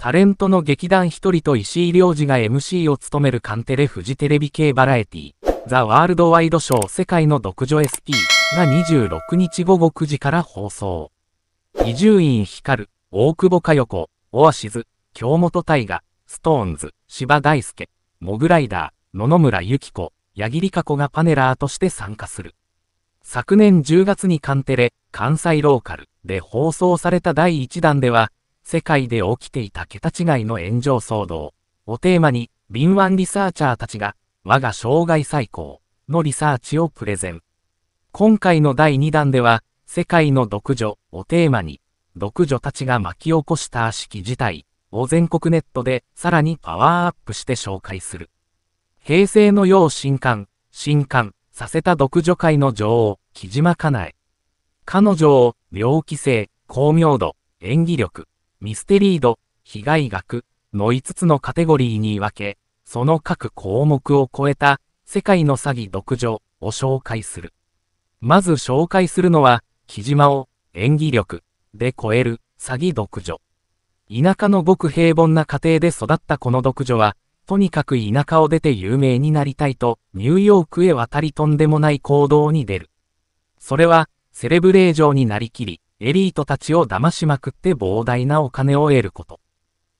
タレントの劇団一人と石井良二が MC を務めるカンテレフジテレビ系バラエティ、ザ・ワールドワイドショー世界の独女 SP が26日午後9時から放送。伊集院光、大久保佳代子、オアシズ、京本大河、ストーンズ、芝大輔、モグライダー、野々村ゆき子、八木里香子がパネラーとして参加する。昨年10月にカンテレ、関西ローカルで放送された第1弾では、世界で起きていた桁違いの炎上騒動をテーマに、敏腕リサーチャーたちが、我が生涯最高のリサーチをプレゼン。今回の第2弾では、世界の独女をテーマに、独女たちが巻き起こした悪しき事態を全国ネットでさらにパワーアップして紹介する。平成の世を新刊、新刊させた独女界の女王、木島かなえ。彼女を、猟奇性、巧妙度、演技力、ミステリード、被害額の5つのカテゴリーに分け、その各項目を超えた世界の詐欺独女を紹介する。まず紹介するのは、木島を演技力で超える詐欺独女。田舎のごく平凡な家庭で育ったこの独女は、とにかく田舎を出て有名になりたいと、ニューヨークへ渡りとんでもない行動に出る。それは、セレブ令状になりきり、エリートたちを騙しまくって膨大なお金を得ること。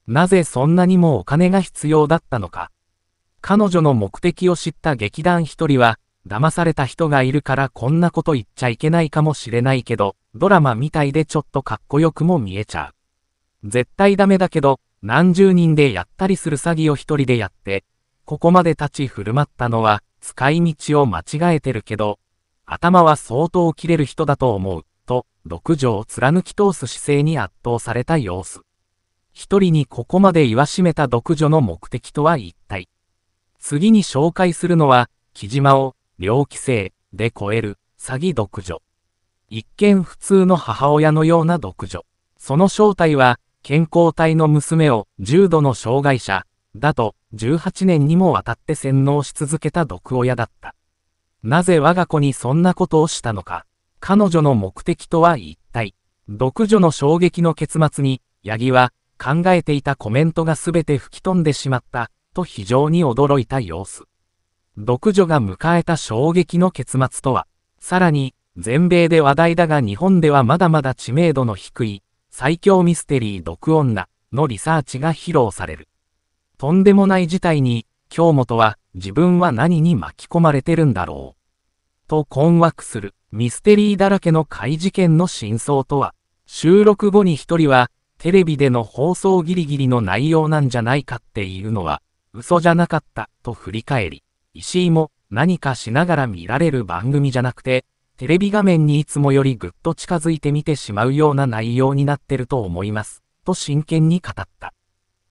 なぜそんなにもお金が必要だったのか。彼女の目的を知った劇団一人は、騙された人がいるからこんなこと言っちゃいけないかもしれないけど、ドラマみたいでちょっとかっこよくも見えちゃう。絶対ダメだけど、何十人でやったりする詐欺を一人でやって、ここまで立ち振る舞ったのは、使い道を間違えてるけど、頭は相当切れる人だと思う。と、六条を貫き通す姿勢に圧倒された様子。一人にここまで言わしめた独女の目的とは一体。次に紹介するのは、木島を、猟奇性で超える、詐欺独女。一見普通の母親のような独女。その正体は、健康体の娘を重度の障害者、だと、18年にもわたって洗脳し続けた毒親だった。なぜ我が子にそんなことをしたのか。彼女の目的とは一体。独女の衝撃の結末に、ヤギは、考えていたコメントが全て吹き飛んでしまった、と非常に驚いた様子。独女が迎えた衝撃の結末とは、さらに、全米で話題だが日本ではまだまだ知名度の低い、最強ミステリー毒女のリサーチが披露される。とんでもない事態に、京本は自分は何に巻き込まれてるんだろう。と困惑する。ミステリーだらけの怪事件の真相とは、収録後に一人は、テレビでの放送ギリギリの内容なんじゃないかっていうのは、嘘じゃなかったと振り返り、石井も何かしながら見られる番組じゃなくて、テレビ画面にいつもよりぐっと近づいて見てしまうような内容になってると思います、と真剣に語った。